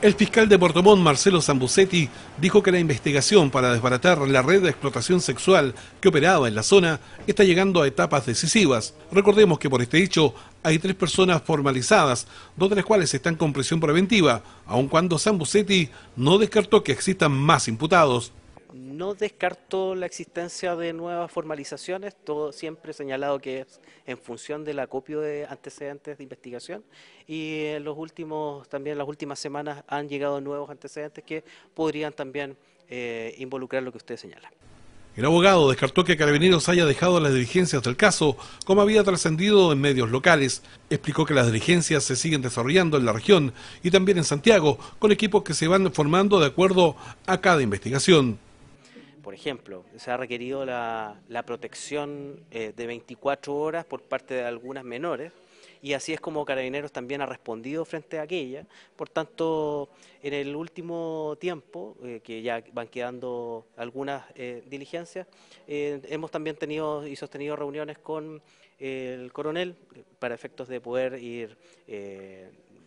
El fiscal de Portomón, Marcelo Zambucetti, dijo que la investigación para desbaratar la red de explotación sexual que operaba en la zona está llegando a etapas decisivas. Recordemos que por este hecho hay tres personas formalizadas, dos de las cuales están con prisión preventiva, aun cuando Zambucetti no descartó que existan más imputados no descartó la existencia de nuevas formalizaciones, todo siempre señalado que es en función del acopio de antecedentes de investigación y en los últimos, también las últimas semanas han llegado nuevos antecedentes que podrían también eh, involucrar lo que usted señala. El abogado descartó que Carabineros haya dejado las diligencias del caso, como había trascendido en medios locales. Explicó que las diligencias se siguen desarrollando en la región y también en Santiago, con equipos que se van formando de acuerdo a cada investigación por ejemplo, se ha requerido la, protección eh, de 24 horas por parte de algunas menores y así es como Carabineros también ha respondido frente a aquella. Por tanto, en el último tiempo, eh, que ya van quedando algunas eh, diligencias, hemos también tenido y sostenido reuniones con el coronel para efectos de poder ir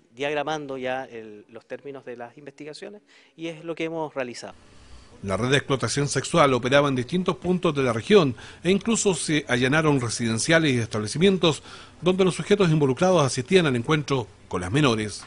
diagramando ya los términos de las investigaciones y es lo que hemos realizado. La red de explotación sexual operaba en distintos puntos de la región e incluso se allanaron residenciales y establecimientos donde los sujetos involucrados asistían al encuentro con las menores.